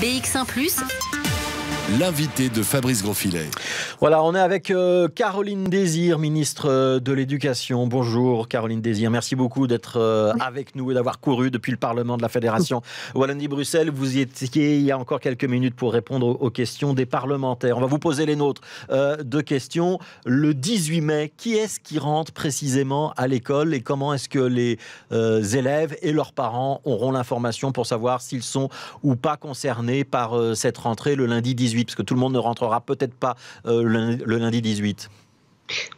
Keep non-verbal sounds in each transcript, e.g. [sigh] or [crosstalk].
BX1 ⁇ l'invité de Fabrice Grosfilet. Voilà, on est avec euh, Caroline Désir, ministre euh, de l'Éducation. Bonjour Caroline Désir, merci beaucoup d'être euh, avec nous et d'avoir couru depuis le Parlement de la Fédération [laughs] Wallonie-Bruxelles. Vous y étiez il y a encore quelques minutes pour répondre aux, questions des parlementaires. On va vous poser les nôtres. de deux questions. Le 18 mai, qui est-ce qui rentre précisément à l'école et comment est-ce que les élèves et leurs parents auront l'information pour savoir s'ils sont ou pas concernés par cette rentrée le lundi 18 parce que tout le monde ne rentrera peut-être pas euh, le, lundi 18.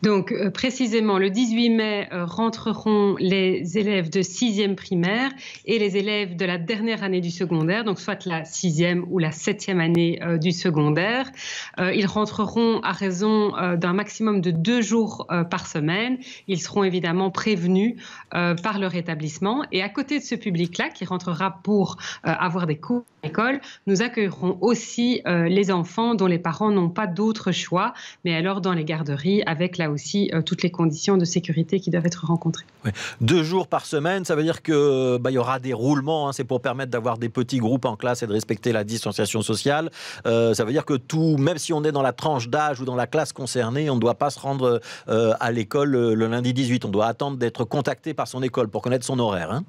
Donc euh, précisément, le 18 mai euh, rentreront les élèves de 6e primaire et les élèves de la dernière année du secondaire, donc soit la 6e ou la 7e année euh, du secondaire. ils rentreront à raison d'un maximum de deux jours par semaine. Ils seront évidemment prévenus par leur établissement. Et à côté de ce public-là, qui rentrera pour avoir des cours à l'école, nous accueillerons aussi les enfants dont les parents n'ont pas d'autre choix, mais alors dans les garderies avec avec là aussi euh, toutes les conditions de sécurité qui doivent être rencontrées. Deux jours par semaine, ça veut dire qu'il euh, bah, y aura des roulements, hein. c'est pour permettre d'avoir des petits groupes en classe et de respecter la distanciation sociale. Euh, ça veut dire que tout, même si on est dans la tranche d'âge ou dans la classe concernée, on ne doit pas se rendre à l'école le, lundi 18, on doit attendre d'être contacté par son école pour connaître son horaire. Hein.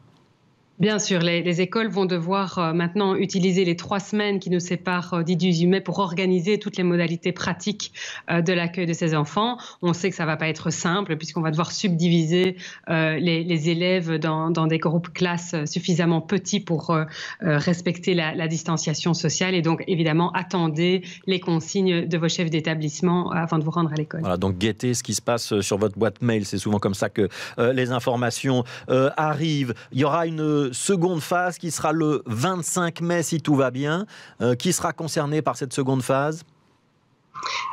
Bien sûr, les, écoles vont devoir euh, maintenant utiliser les trois semaines qui nous séparent d'ici du mai pour organiser toutes les modalités pratiques euh, de l'accueil de ces enfants. On sait que ça ne va pas être simple puisqu'on va devoir subdiviser euh, les, élèves dans, des groupes classes suffisamment petits pour respecter la, la, distanciation sociale et donc évidemment attendez les consignes de vos chefs d'établissement avant de vous rendre à l'école. Voilà, donc guettez ce qui se passe sur votre boîte mail. C'est souvent comme ça que les informations arrivent. Il y aura une seconde phase qui sera le 25 mai si tout va bien. Euh, qui sera concerné par cette seconde phase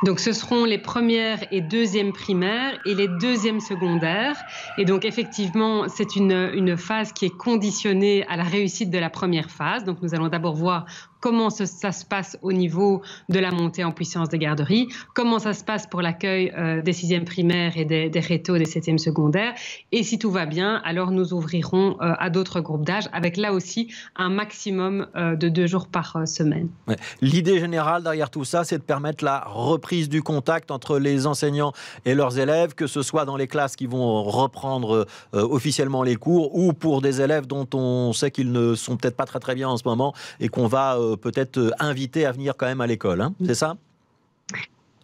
donc ce seront les premières et deuxièmes primaires et les deuxièmes secondaires. Et donc effectivement, c'est une, une, phase qui est conditionnée à la réussite de la première phase. Donc nous allons d'abord voir comment ça, se passe au niveau de la montée en puissance des garderies, comment ça se passe pour l'accueil euh, des sixièmes primaires et des, des rétos des septièmes secondaires. Et si tout va bien, alors nous ouvrirons euh, à d'autres groupes d'âge, avec là aussi un maximum euh, de deux jours par semaine. L'idée générale derrière tout ça, c'est de permettre la reprise du contact entre les enseignants et leurs élèves, que ce soit dans les classes qui vont reprendre officiellement les cours ou pour des élèves dont on sait qu'ils ne sont peut-être pas très très bien en ce moment et qu'on va peut-être euh, invité à venir quand même à l'école, hein, c'est ça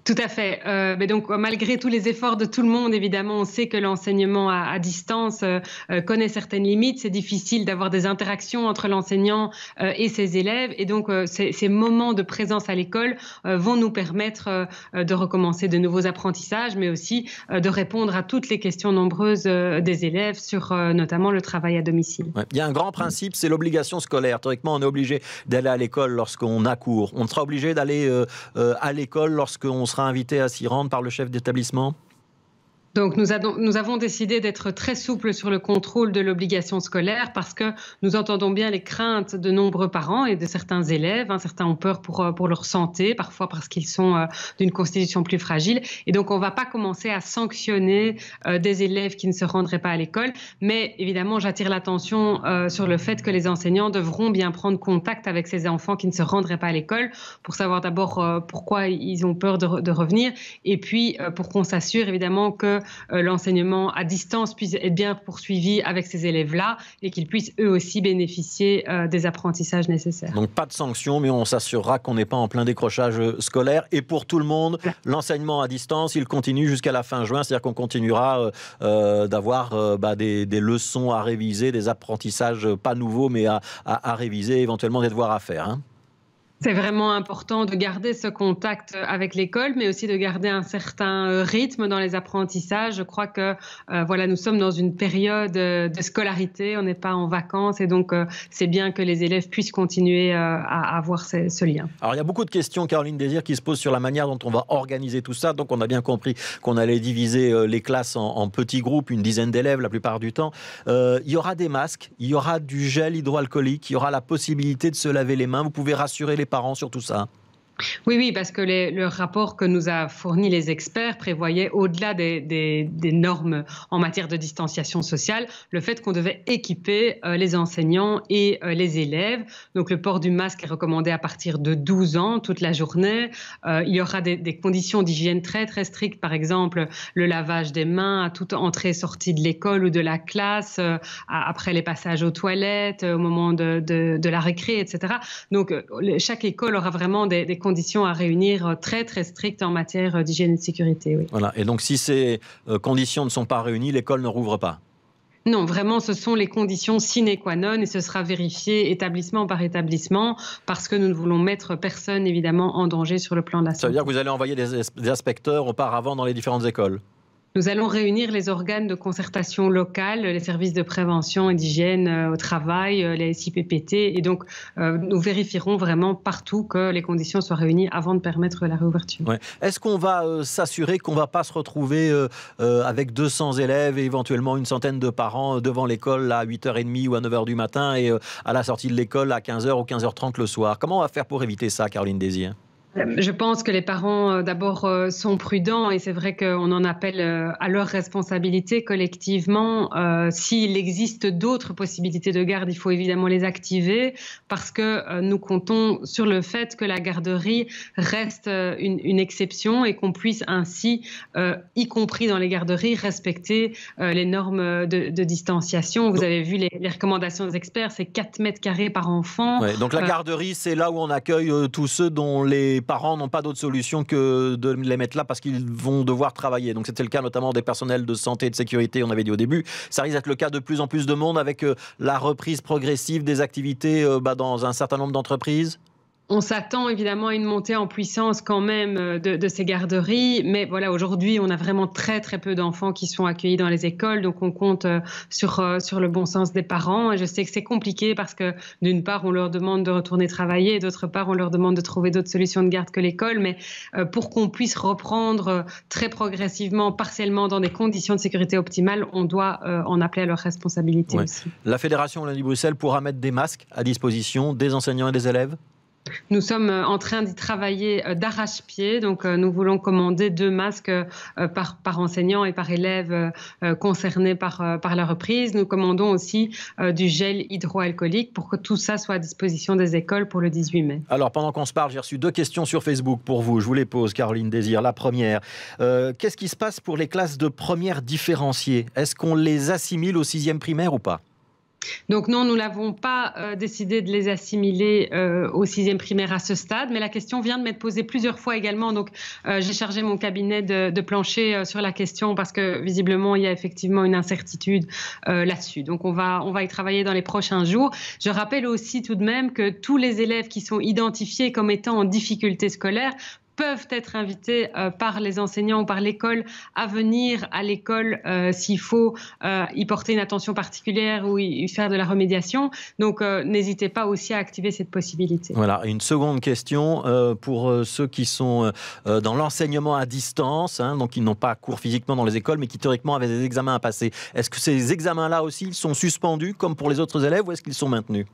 tout à fait. Euh, mais donc, malgré tous les efforts de tout le monde, évidemment, on sait que l'enseignement à, distance euh, euh, connaît certaines limites. C'est difficile d'avoir des interactions entre l'enseignant et ses élèves. Et donc, ces, moments de présence à l'école vont nous permettre de recommencer de nouveaux apprentissages, mais aussi de répondre à toutes les questions nombreuses des élèves sur notamment le travail à domicile. Il y a un grand principe, c'est l'obligation scolaire. Théoriquement, on est obligé d'aller à l'école lorsqu'on a cours. On sera obligé d'aller à l'école lorsqu'on sera sera invité à s'y rendre par le chef d'établissement donc nous, avons, nous avons décidé d'être très souples sur le contrôle de l'obligation scolaire parce que nous entendons bien les craintes de nombreux parents et de certains élèves. Hein, certains ont peur pour, euh, pour leur santé, parfois parce qu'ils sont euh, d'une constitution plus fragile. Et donc on ne va pas commencer à sanctionner euh, des élèves qui ne se rendraient pas à l'école. Mais évidemment, j'attire l'attention sur le fait que les enseignants devront bien prendre contact avec ces enfants qui ne se rendraient pas à l'école pour savoir d'abord pourquoi ils ont peur de, de revenir et puis pour qu'on s'assure évidemment que euh, l'enseignement à distance puisse être bien poursuivi avec ces élèves-là et qu'ils puissent eux aussi bénéficier euh, des apprentissages nécessaires. Donc pas de sanctions, mais on s'assurera qu'on n'est pas en plein décrochage euh, scolaire. Et pour tout le monde, l'enseignement à distance, il continue jusqu'à la fin juin, c'est-à-dire qu'on continuera d'avoir bah, des, leçons à réviser, des apprentissages pas nouveaux, mais à, réviser, éventuellement des devoirs à faire. Hein. C'est vraiment important de garder ce contact euh, avec l'école, mais aussi de garder un certain euh, rythme dans les apprentissages. Je crois que euh, voilà, nous sommes dans une période de scolarité, on n'est pas en vacances, et donc c'est bien que les élèves puissent continuer à avoir ce lien. Alors il y a beaucoup de questions, Caroline Désir, qui se posent sur la manière dont on va organiser tout ça. Donc on a bien compris qu'on allait diviser les classes en, en, petits groupes, une dizaine d'élèves la plupart du temps. il y aura des masques, il y aura du gel hydroalcoolique, il y aura la possibilité de se laver les mains. Vous pouvez rassurer les parents sur tout ça oui, oui, parce que le rapport que nous a fourni les experts prévoyait, au-delà des, normes en matière de distanciation sociale, le fait qu'on devait équiper euh, les enseignants et euh, les élèves. Donc le port du masque est recommandé à partir de 12 ans, toute la journée. Euh, il y aura des, conditions d'hygiène très, très strictes, par exemple le lavage des mains à toute entrée-sortie de l'école ou de la classe, après les passages aux toilettes, au moment de, la récré, etc. Donc chaque école aura vraiment des, des conditions à réunir euh, très très strictes en matière euh, d'hygiène et de sécurité. Oui. Voilà. Et donc si ces euh, conditions ne sont pas réunies, l'école ne rouvre pas non, vraiment, ce sont les conditions sine qua non et ce sera vérifié établissement par établissement parce que nous ne voulons mettre personne, évidemment, en danger sur le plan de la santé. Ça veut dire que vous allez envoyer des inspecteurs auparavant dans les différentes écoles nous allons réunir les organes de concertation locale, les services de prévention et d'hygiène euh, au travail, euh, les SIPPT, et donc euh, nous vérifierons vraiment partout que les conditions soient réunies avant de permettre la réouverture. Est-ce qu'on va s'assurer qu'on ne va pas se retrouver avec 200 élèves et éventuellement une centaine de parents devant l'école à 8h30 ou à 9h du matin et à la sortie de l'école à 15h ou 15h30 le soir Comment on va faire pour éviter ça, Caroline Désir je pense que les parents, euh, d'abord, euh, sont prudents et c'est vrai qu'on en appelle euh, à leur responsabilité collectivement. S'il existe d'autres possibilités de garde, il faut évidemment les activer parce que nous comptons sur le fait que la garderie reste une, exception et qu'on puisse ainsi, y compris dans les garderies, respecter les normes de, distanciation. Vous avez vu les, recommandations des experts, c'est 4 mètres carrés par enfant. donc la garderie, c'est là où on accueille tous ceux dont les parents n'ont pas d'autre solution que de les mettre là parce qu'ils vont devoir travailler. Donc c'était le cas notamment des personnels de santé et de sécurité, on avait dit au début. Ça risque d'être le cas de plus en plus de monde avec euh, la reprise progressive des activités euh, bah, dans un certain nombre d'entreprises on s'attend évidemment à une montée en puissance quand même euh, de, ces garderies, mais voilà, aujourd'hui, on a vraiment très très peu d'enfants qui sont accueillis dans les écoles, donc on compte euh, sur, euh, sur le bon sens des parents. Et je sais que c'est compliqué parce que d'une part, on leur demande de retourner travailler, Et d'autre part, on leur demande de trouver d'autres solutions de garde que l'école, mais pour qu'on puisse reprendre très progressivement, partiellement, dans des conditions de sécurité optimales, on doit en appeler à leur responsabilité aussi. La Fédération lundi Bruxelles pourra mettre des masques à disposition des enseignants et des élèves nous sommes euh, en train d'y travailler euh, d'arrache-pied. Donc, euh, nous voulons commander deux masques par, enseignant et par élève concerné par, la reprise. Nous commandons aussi du gel hydroalcoolique pour que tout ça soit à disposition des écoles pour le 18 mai. Alors, pendant qu'on se parle, j'ai reçu deux questions sur Facebook pour vous. Je vous les pose, Caroline Désir. La première, qu'est-ce qui se passe pour les classes de première différenciée Est-ce qu'on les assimile au sixième primaire ou pas donc non, nous n'avons pas euh, décidé de les assimiler euh, au sixième primaire à ce stade, mais la question vient de m'être posée plusieurs fois également. Donc euh, j'ai chargé mon cabinet de, plancher sur la question parce que visiblement il y a effectivement une incertitude là-dessus. Donc va on va y travailler dans les prochains jours. Je rappelle aussi tout de même que tous les élèves qui sont identifiés comme étant en difficulté scolaire peuvent être invités euh, par les enseignants ou par l'école à venir à l'école euh, s'il faut euh, y porter une attention particulière ou y, faire de la remédiation. Donc n'hésitez pas aussi à activer cette possibilité. Voilà, une seconde question pour ceux qui sont dans l'enseignement à distance, hein, donc ils n'ont pas cours physiquement dans les écoles, mais qui théoriquement avaient des examens à passer. Est-ce que ces examens-là aussi, sont suspendus comme pour les autres élèves ou est-ce qu'ils sont maintenus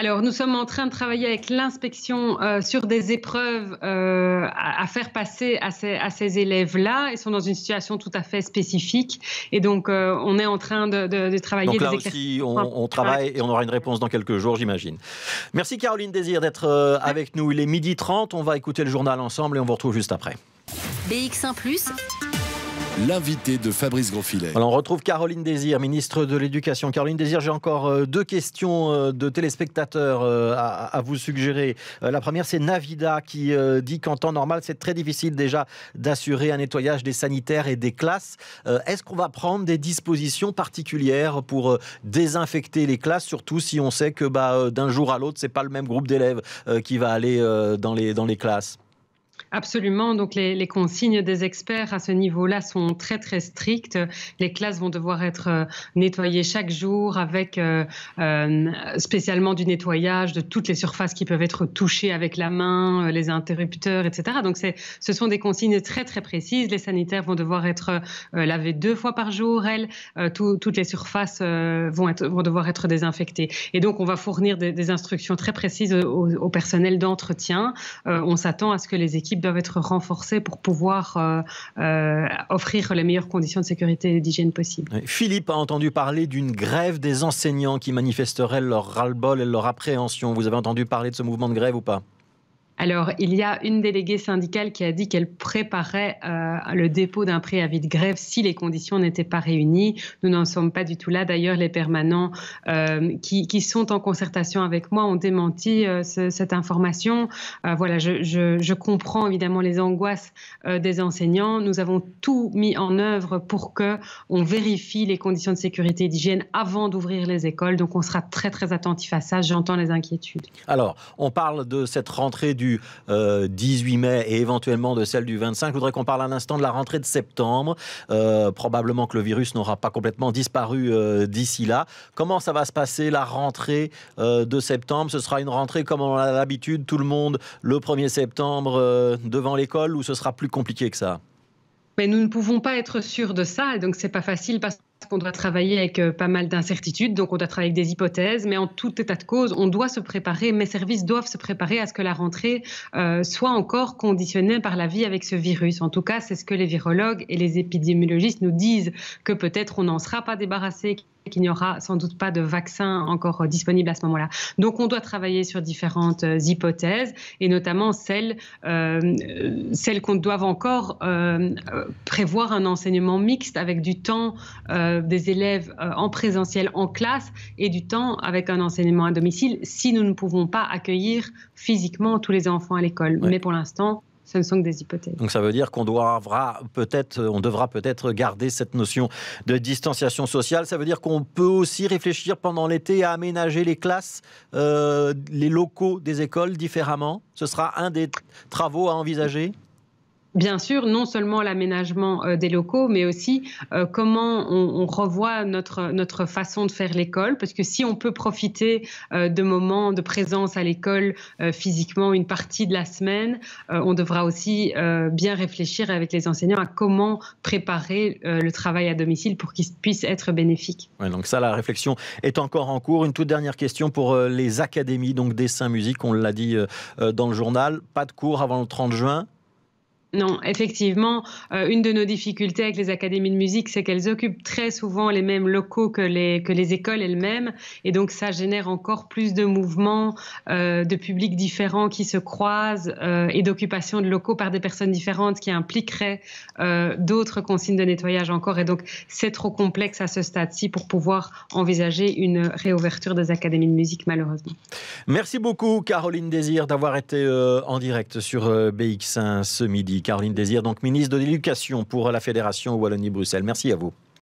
alors, nous sommes en train de travailler avec l'inspection euh, sur des épreuves euh, à, faire passer à ces, élèves-là. Ils sont dans une situation tout à fait spécifique. Et donc, euh, on est en train de, travailler. Donc là aussi, on, on, travaille et on aura une réponse dans quelques jours, j'imagine. Merci Caroline Désir d'être avec nous. Il est midi 30. On va écouter le journal ensemble et on vous retrouve juste après. BX1 ⁇ l'invité de Fabrice Grosfilet. Alors on retrouve Caroline Désir, ministre de l'Éducation. Caroline Désir, j'ai encore euh, deux questions euh, de téléspectateurs euh, à, vous suggérer. La première, c'est Navida qui dit qu'en temps normal, c'est très difficile déjà d'assurer un nettoyage des sanitaires et des classes. Est-ce qu'on va prendre des dispositions particulières pour désinfecter les classes, surtout si on sait que bah, d'un jour à l'autre, c'est pas le même groupe d'élèves qui va aller dans les, dans les classes Absolument. Donc, les, consignes des experts à ce niveau-là sont très, très strictes. Les classes vont devoir être euh, nettoyées chaque jour avec euh, euh, spécialement du nettoyage de toutes les surfaces qui peuvent être touchées avec la main, les interrupteurs, etc. Donc, ce sont des consignes très, très précises. Les sanitaires vont devoir être lavés deux fois par jour. Elles, toutes les surfaces vont, être, vont, devoir être désinfectées. Et donc, on va fournir des, instructions très précises au, au personnel d'entretien. on s'attend à ce que les équipes doivent être renforcés pour pouvoir euh, euh, offrir les meilleures conditions de sécurité et d'hygiène possible. Philippe a entendu parler d'une grève des enseignants qui manifesteraient leur ras-le-bol et leur appréhension. Vous avez entendu parler de ce mouvement de grève ou pas alors, il y a une déléguée syndicale qui a dit qu'elle préparait euh, le dépôt d'un préavis de grève si les conditions n'étaient pas réunies. Nous n'en sommes pas du tout là. D'ailleurs, les permanents euh, qui, sont en concertation avec moi ont démenti euh, cette information. voilà, je, je, comprends évidemment les angoisses des enseignants. Nous avons tout mis en œuvre pour que on vérifie les conditions de sécurité et d'hygiène avant d'ouvrir les écoles. Donc, on sera très très attentif à ça. J'entends les inquiétudes. Alors, on parle de cette rentrée du 18 euh, mai et éventuellement de celle du 25. Je voudrais qu'on parle un instant de la rentrée de septembre. Euh, probablement que le virus n'aura pas complètement disparu euh, d'ici là. Comment ça va se passer la rentrée de septembre Ce sera une rentrée comme on a l'habitude, tout le monde le 1er septembre devant l'école ou ce sera plus compliqué que ça mais nous ne pouvons pas être sûrs de ça, donc donc c'est pas facile parce on doit travailler avec euh, pas mal d'incertitudes, donc on doit travailler avec des hypothèses, mais en tout état de cause, on doit se préparer, mes services doivent se préparer à ce que la rentrée euh, soit encore conditionnée par la vie avec ce virus. En tout cas, c'est ce que les virologues et les épidémiologistes nous disent, que peut-être on n'en sera pas débarrassé, qu'il n'y aura sans doute pas de vaccin encore euh, disponible à ce moment-là. Donc on doit travailler sur différentes euh, hypothèses et notamment celles, euh, qu'on doit encore prévoir un enseignement mixte avec du temps des élèves en présentiel en classe et du temps avec un enseignement à domicile si nous ne pouvons pas accueillir physiquement tous les enfants à l'école. Mais pour l'instant, ce ne sont que des hypothèses. Donc ça veut dire qu'on devra peut-être, euh, on devra peut-être garder cette notion de distanciation sociale. Ça veut dire qu'on peut aussi réfléchir pendant l'été à aménager les classes, euh, les locaux des écoles différemment. Ce sera un des travaux à envisager. Bien sûr, non seulement l'aménagement euh, des locaux, mais aussi euh, comment on, revoit notre, notre façon de faire l'école, parce que si on peut profiter euh, de moments de présence à l'école physiquement une partie de la semaine, on devra aussi bien réfléchir avec les enseignants à comment préparer le travail à domicile pour qu'il puisse être bénéfique. donc ça, la réflexion est encore en cours. Une toute dernière question pour les académies, donc dessin, musique, on l'a dit dans le journal, pas de cours avant le 30 juin non, effectivement, euh, une de nos difficultés avec les académies de musique, c'est qu'elles occupent très souvent les mêmes locaux que les, écoles elles-mêmes. Et donc, ça génère encore plus de mouvements, euh, de publics différents qui se croisent euh, et d'occupation de locaux par des personnes différentes qui impliquerait d'autres consignes de nettoyage encore. Et donc, c'est trop complexe à ce stade-ci pour pouvoir envisager une réouverture des académies de musique, malheureusement. Merci beaucoup, Caroline Désir, d'avoir été en direct sur BX1 ce midi. Caroline Désir, donc ministre de l'Éducation pour la Fédération Wallonie-Bruxelles. Merci à vous.